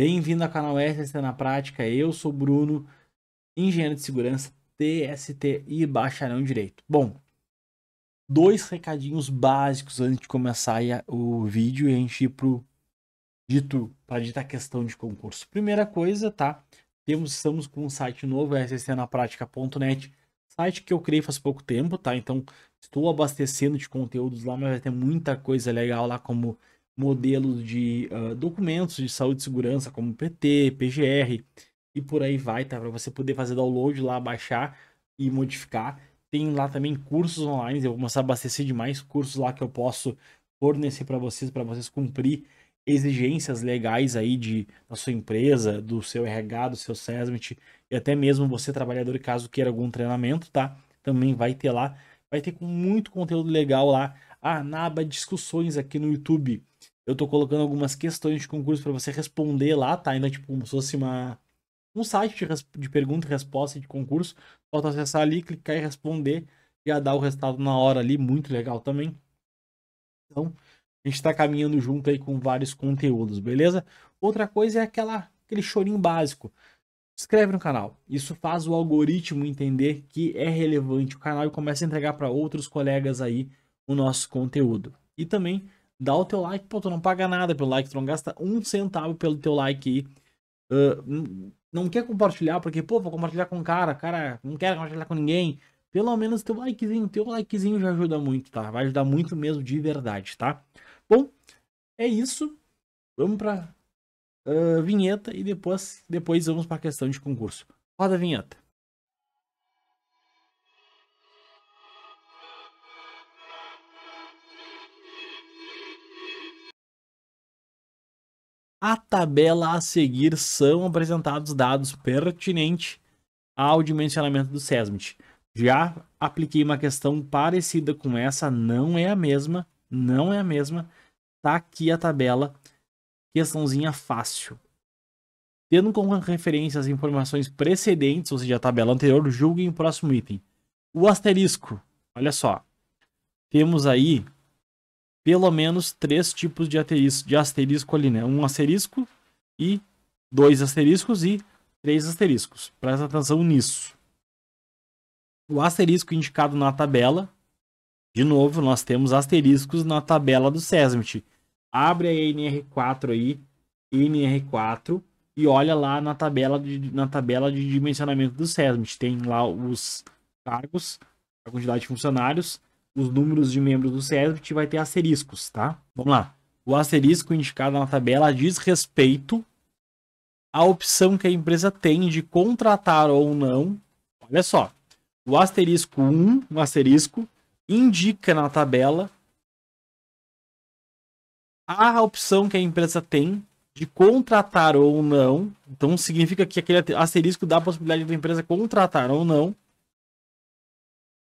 Bem-vindo ao canal Essa na Prática. Eu sou Bruno, engenheiro de segurança, TST e bacharel em Direito. Bom, dois recadinhos básicos antes de começar o vídeo e a gente ir pro dito para dita questão de concurso. Primeira coisa, tá? Temos estamos com um site novo, sscnapratica.net, site que eu criei faz pouco tempo, tá? Então, estou abastecendo de conteúdos lá, mas vai ter muita coisa legal lá como modelos de uh, documentos de saúde e segurança, como PT, PGR e por aí vai, tá? Para você poder fazer download lá, baixar e modificar. Tem lá também cursos online, eu vou mostrar abastecer de mais cursos lá que eu posso fornecer para vocês, para vocês cumprir exigências legais aí de, da sua empresa, do seu RH, do seu SESMIT e até mesmo você trabalhador, caso queira algum treinamento, tá? Também vai ter lá, vai ter muito conteúdo legal lá. Ah, na aba discussões aqui no YouTube, eu tô colocando algumas questões de concurso para você responder lá, tá? Ainda tipo como se fosse uma um site de, de pergunta e resposta de concurso. Só tá acessar ali, clicar e responder. Já dá o resultado na hora ali, muito legal também. Então, a gente está caminhando junto aí com vários conteúdos, beleza? Outra coisa é aquela, aquele chorinho básico. Se inscreve no canal. Isso faz o algoritmo entender que é relevante o canal e começa a entregar para outros colegas aí o nosso conteúdo. E também dá o teu like, pô, tu não paga nada pelo like, tu não gasta um centavo pelo teu like aí. Uh, não quer compartilhar, porque, pô, vou compartilhar com o cara, cara, não quero compartilhar com ninguém. Pelo menos teu likezinho, teu likezinho já ajuda muito, tá? Vai ajudar muito mesmo, de verdade, tá? Bom, é isso. Vamos pra uh, vinheta e depois, depois vamos pra questão de concurso. Roda a vinheta. A tabela a seguir são apresentados dados pertinentes ao dimensionamento do SESMIT. Já apliquei uma questão parecida com essa, não é a mesma, não é a mesma. Tá aqui a tabela, questãozinha fácil. Tendo como referência as informações precedentes, ou seja, a tabela anterior, julguem o próximo item. O asterisco, olha só. Temos aí pelo menos três tipos de asterisco, de asterisco ali, né? Um asterisco e dois asteriscos e três asteriscos. Presta atenção nisso. O asterisco indicado na tabela, de novo, nós temos asteriscos na tabela do SESMIT. Abre a NR4 aí, NR4, e olha lá na tabela de, na tabela de dimensionamento do SESMIT. Tem lá os cargos, a quantidade de funcionários, os números de membros do CESBIT vai ter asteriscos, tá? Vamos lá. O asterisco indicado na tabela diz respeito à opção que a empresa tem de contratar ou não. Olha só. O asterisco 1, um asterisco, indica na tabela a opção que a empresa tem de contratar ou não. Então significa que aquele asterisco dá a possibilidade da empresa contratar ou não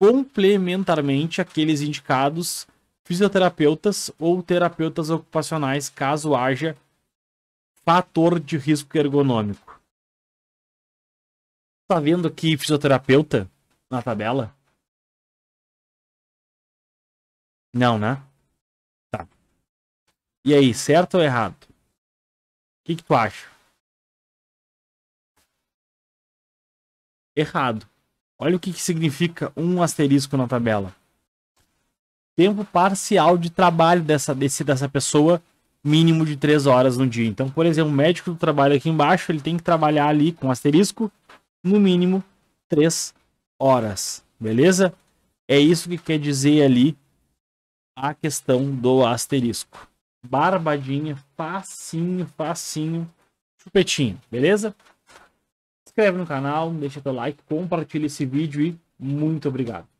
complementarmente aqueles indicados fisioterapeutas ou terapeutas ocupacionais, caso haja fator de risco ergonômico. Tá vendo aqui fisioterapeuta na tabela? Não, né? Tá. E aí, certo ou errado? O que, que tu acha? Errado. Olha o que, que significa um asterisco na tabela. Tempo parcial de trabalho dessa, desse, dessa pessoa, mínimo de 3 horas no dia. Então, por exemplo, o médico do trabalho aqui embaixo, ele tem que trabalhar ali com asterisco, no mínimo 3 horas. Beleza? É isso que quer dizer ali a questão do asterisco. Barbadinha, facinho, facinho, chupetinho, beleza? inscreve no canal, deixa teu like, compartilha esse vídeo e muito obrigado.